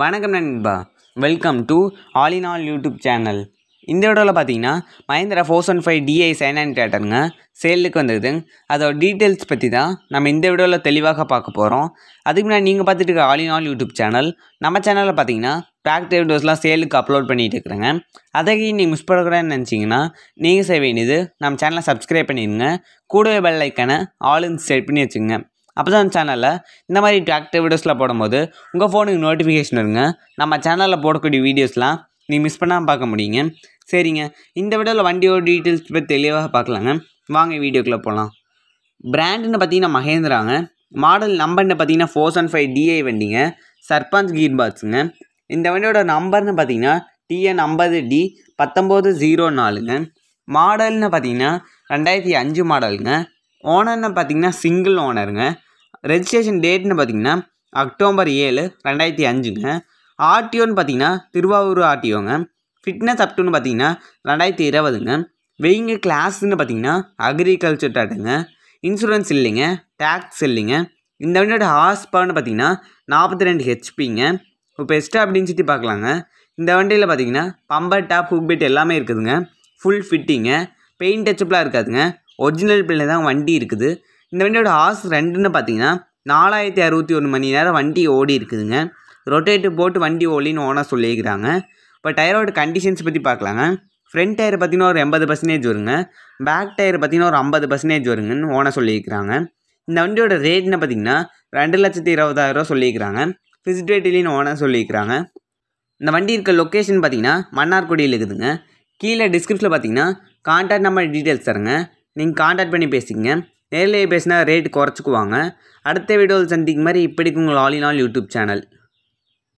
வணக்கம் நண்பா welcome to all in all YouTube channel இந்த விடவில் பார்த்தீங்கன்னா Mahindra four one five DI சைனான் டேட்டருங்க சேலுக்கு வந்தது அதோட டீட்டெயில்ஸ் பற்றி தான் நம்ம இந்த வீடியோவில் தெளிவாக பார்க்க போகிறோம் அதுக்கு முன்னாடி நீங்கள் பார்த்துட்டு இருக்க all in all YouTube channel நம்ம சேனலில் பார்த்தீங்கன்னா ப்ராக்டிவ் வீடியோஸ்லாம் சேலுக்கு அப்லோட் பண்ணிகிட்டு இருக்கிறேங்க அதையும் நீங்கள் மிஸ் பண்ணக்கூடாதுன்னு நினச்சிங்கன்னா நீங்கள் செய்ய வேண்டியது நம்ம சேனலை சப்ஸ்கிரைப் பண்ணிடுங்க கூடவே பெல் ஐக்கானை ஆளுன்னு செட் பண்ணி வச்சுங்க அப்போ தான் சேனலில் இந்த மாதிரி ஆக்டிவ் வீடியோஸ்லாம் போடும்போது உங்கள் ஃபோனுக்கு நோட்டிஃபிகேஷன் இருங்க நம்ம சேனலில் போடக்கூடிய வீடியோஸ்லாம் நீங்கள் மிஸ் பண்ணாமல் பார்க்க முடியுங்க சரிங்க இந்த வீடியோவில் வண்டியோட டீட்டெயில்ஸ் பற்றி தெளிவாக பார்க்கலாங்க வாங்க வீடியோக்குள்ளே போகலாம் பிராண்டுன்னு பார்த்தீங்கன்னா மகேந்திராங்க மாடல் நம்பர்னு பார்த்தீங்கன்னா ஃபோர் செவன் ஃபைவ் டிஐ வண்டிங்க சர்பஞ்ச் கீர் பாக்ஸுங்க இந்த வண்டியோட நம்பர்னு பார்த்தீங்கன்னா டிஎன் ஐம்பது டி பத்தொம்போது ஜீரோ நாலுங்க மாடல்னு பார்த்தீங்கன்னா ரெண்டாயிரத்தி அஞ்சு மாடலுங்க ஓனர்னு பார்த்தீங்கன்னா சிங்கிள் ஓனருங்க ரெஜிஸ்ட்ரேஷன் டேட்னு பார்த்திங்கன்னா அக்டோபர் ஏழு ரெண்டாயிரத்தி அஞ்சுங்க ஆர்டிஓன்னு பார்த்திங்கன்னா திருவாரூர் ஆர்டிஓங்க ஃபிட்னஸ் அப்டூன்னு பார்த்திங்கன்னா ரெண்டாயிரத்தி இருபதுங்க வெயிங்க கிளாஸ்ன்னு பார்த்திங்கன்னா அக்ரிகல்ச்சர் டாட்டுங்க இன்சூரன்ஸ் இல்லைங்க டேக்ஸ் இல்லைங்க இந்த வண்டியோட ஹார்ஸ் பார்த்திங்கன்னா நாற்பத்தி ரெண்டு ஹெச்பிங்க இப்போ பெஸ்ட்டு அப்படின்னு சுற்றி பார்க்கலாங்க இந்த வண்டியில் பார்த்திங்கன்னா பம்பர் டாப் ஹுக் பெட் எல்லாமே இருக்குதுங்க ஃபுல் ஃபிட்டிங்க பெயிண்ட் டச்சப்லாம் இருக்காதுங்க ஒரிஜினல் பிள்ளை தான் வண்டி இருக்குது இந்த வண்டியோட ஹார்ஸ் ரெண்டுன்னு பார்த்தீங்கன்னா நாலாயிரத்தி அறுபத்தி ஒன்று மணி நேரம் வண்டி ஓடி இருக்குதுங்க ரொட்டேட்டு போட்டு வண்டி ஓடின்னு ஓனாக சொல்லியிருக்கிறாங்க இப்போ டயரோட கண்டிஷன்ஸ் பற்றி பார்க்கலாங்க ஃப்ரண்ட் டயர் பார்த்திங்கன்னா ஒரு எண்பது பர்சன்டேஜ் வருங்க பேக் டயர் பார்த்திங்கன்னா ஒரு ஐம்பது பர்சன்டேஜ் வருங்கன்னு ஓனாக சொல்லியிருக்கிறாங்க இந்த வண்டியோட ரேட்னு பார்த்திங்கன்னா ரெண்டு லட்சத்தி இருபதாயிரரூவா சொல்லியிருக்கிறாங்க ஃபிஸ்ட் ஓனாக சொல்லியிருக்கிறாங்க இந்த வண்டி இருக்க லொக்கேஷன் பார்த்திங்கன்னா மன்னார்குடியில் இருக்குதுங்க கீழே டிஸ்கிரிப்ஷனில் பார்த்திங்கன்னா கான்டாக்ட் நம்பர் டீட்டெயில்ஸ் தருங்க நீங்கள் கான்டாக்ட் பண்ணி பேசிக்கங்க நேரிலேயே பேசினா ரேட் குறைச்சிக்குவாங்க அடுத்த வீடியோவில் சந்திக்கும் மாதிரி இப்படிக்கு உங்கள் all in all YouTube channel